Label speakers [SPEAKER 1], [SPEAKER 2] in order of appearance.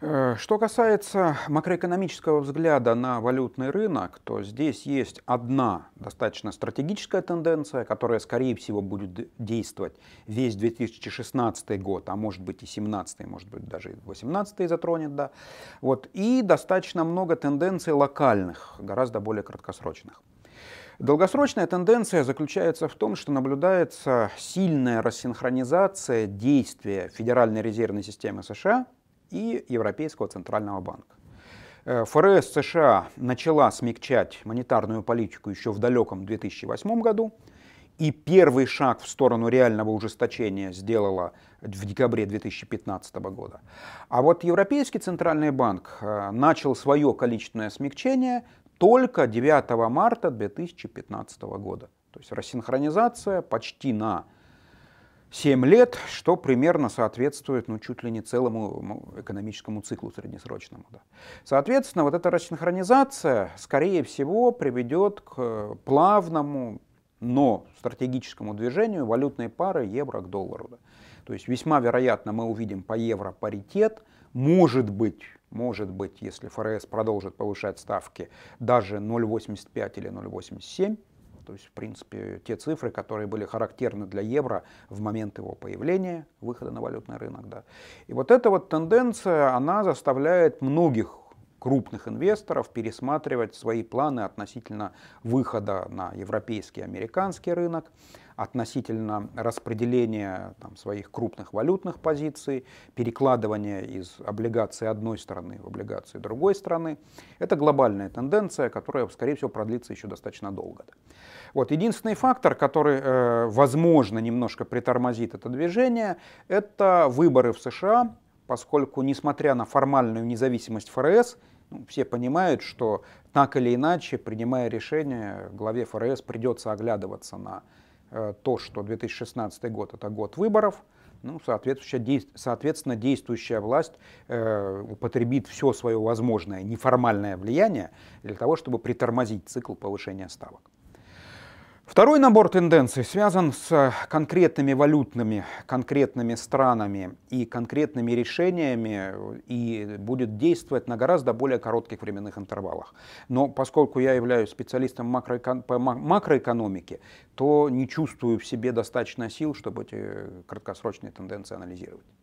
[SPEAKER 1] Э, что касается макроэкономического взгляда на валютный рынок, то здесь есть одна достаточно стратегическая тенденция, которая, скорее всего, будет действовать весь 2016 год, а может быть и 17, может быть даже и 18 затронет, да. Вот. И достаточно много тенденций локальных, гораздо более краткосрочных. Долгосрочная тенденция заключается в том, что наблюдается сильная рассинхронизация действия Федеральной резервной системы США – и Европейского центрального банка. Э, ФРС США начала смягчать монетарную политику еще в далеком 2008 году, и первый шаг в сторону реального ужесточения сделала в декабре 2015 года. А вот Европейский центральный банк э, начал свое количественное смягчение только 9 марта 2015 года. То есть рассинхронизация почти на 7 лет, что примерно соответствует ну, чуть ли не целому экономическому циклу среднесрочному. Да. Соответственно, вот эта рассинхронизация, скорее всего, приведет к э, плавному, но стратегическому движению валютной пары евро к доллару. Да. То есть весьма вероятно мы увидим по евро паритет, может быть, может быть, если ФРС продолжит повышать ставки, даже 0,85 или 0,87 то есть, в принципе, те цифры, которые были характерны для евро в момент его появления, выхода на валютный рынок. Да. И вот эта вот тенденция, она заставляет многих крупных инвесторов пересматривать свои планы относительно выхода на европейский и американский рынок, относительно распределения там, своих крупных валютных позиций, перекладывания из облигаций одной страны в облигации другой страны. Это глобальная тенденция, которая, скорее всего, продлится еще достаточно долго. Вот. Единственный фактор, который, э, возможно, немножко притормозит это движение, это выборы в США, поскольку, несмотря на формальную независимость ФРС, ну, все понимают, что так или иначе, принимая решение, главе ФРС придется оглядываться на э, то, что 2016 год это год выборов, ну, соответствующая, соответственно, действующая власть э, употребит все свое возможное неформальное влияние для того, чтобы притормозить цикл повышения ставок. Второй набор тенденций связан с конкретными валютными, конкретными странами и конкретными решениями и будет действовать на гораздо более коротких временных интервалах. Но поскольку я являюсь специалистом макроэко... по макроэкономике, то не чувствую в себе достаточно сил, чтобы эти краткосрочные тенденции анализировать.